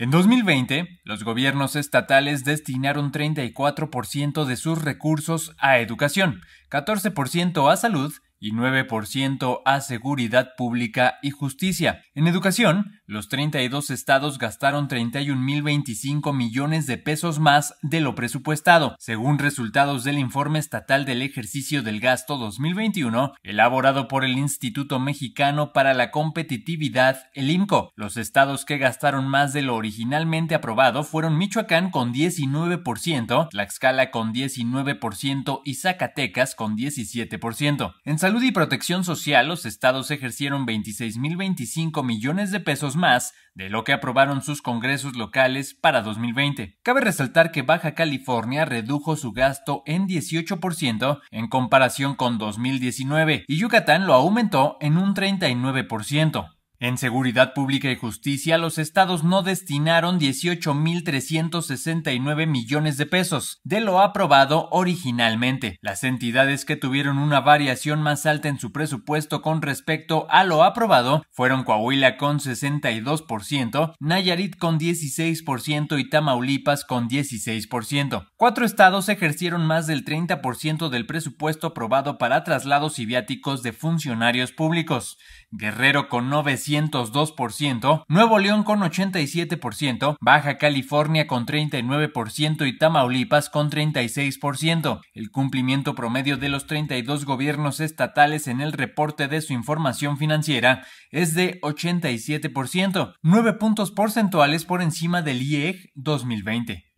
En 2020, los gobiernos estatales destinaron 34% de sus recursos a educación, 14% a salud y 9% a seguridad pública y justicia. En educación, los 32 estados gastaron 31.025 millones de pesos más de lo presupuestado, según resultados del informe estatal del ejercicio del gasto 2021, elaborado por el Instituto Mexicano para la Competitividad, el IMCO. Los estados que gastaron más de lo originalmente aprobado fueron Michoacán con 19%, Tlaxcala con 19% y Zacatecas con 17%. En salud y protección social, los estados ejercieron 26.025 millones de pesos más de lo que aprobaron sus congresos locales para 2020. Cabe resaltar que Baja California redujo su gasto en 18% en comparación con 2019 y Yucatán lo aumentó en un 39%. En seguridad pública y justicia, los estados no destinaron 18.369 millones de pesos de lo aprobado originalmente. Las entidades que tuvieron una variación más alta en su presupuesto con respecto a lo aprobado fueron Coahuila con 62%, Nayarit con 16% y Tamaulipas con 16%. Cuatro estados ejercieron más del 30% del presupuesto aprobado para traslados y de funcionarios públicos. Guerrero con 900 302%, Nuevo León con 87%, Baja California con 39% y Tamaulipas con 36%. El cumplimiento promedio de los 32 gobiernos estatales en el reporte de su información financiera es de 87%, 9 puntos porcentuales por encima del IEG 2020.